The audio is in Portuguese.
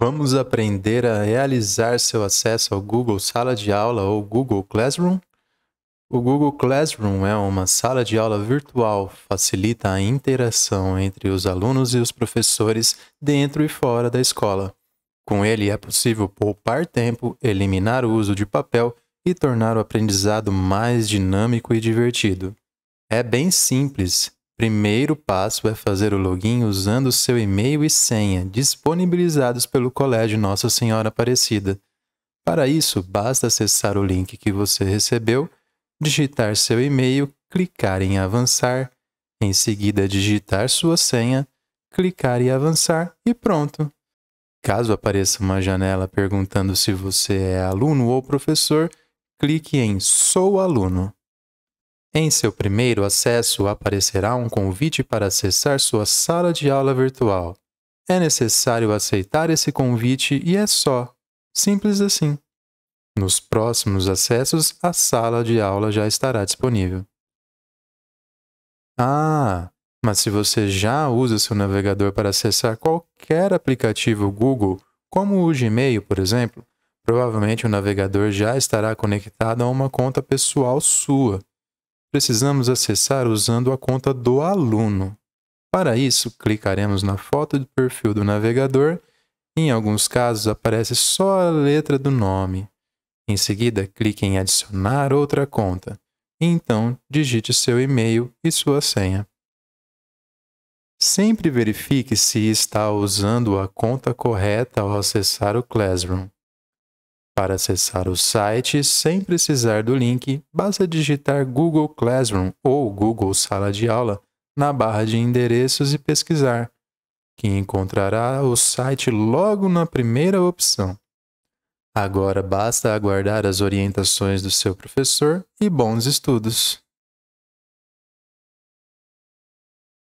Vamos aprender a realizar seu acesso ao Google Sala de Aula ou Google Classroom? O Google Classroom é uma sala de aula virtual, facilita a interação entre os alunos e os professores dentro e fora da escola. Com ele é possível poupar tempo, eliminar o uso de papel e tornar o aprendizado mais dinâmico e divertido. É bem simples, primeiro passo é fazer o login usando seu e-mail e senha disponibilizados pelo Colégio Nossa Senhora Aparecida. Para isso, basta acessar o link que você recebeu, digitar seu e-mail, clicar em Avançar, em seguida digitar sua senha, clicar em Avançar e pronto! Caso apareça uma janela perguntando se você é aluno ou professor, clique em Sou aluno. Em seu primeiro acesso, aparecerá um convite para acessar sua sala de aula virtual. É necessário aceitar esse convite e é só. Simples assim. Nos próximos acessos, a sala de aula já estará disponível. Ah, mas se você já usa seu navegador para acessar qualquer aplicativo Google, como o Gmail, por exemplo, provavelmente o navegador já estará conectado a uma conta pessoal sua precisamos acessar usando a conta do aluno. Para isso, clicaremos na foto de perfil do navegador. Em alguns casos, aparece só a letra do nome. Em seguida, clique em Adicionar outra conta. Então, digite seu e-mail e sua senha. Sempre verifique se está usando a conta correta ao acessar o Classroom. Para acessar o site sem precisar do link, basta digitar Google Classroom ou Google Sala de Aula na barra de endereços e pesquisar, que encontrará o site logo na primeira opção. Agora basta aguardar as orientações do seu professor e bons estudos!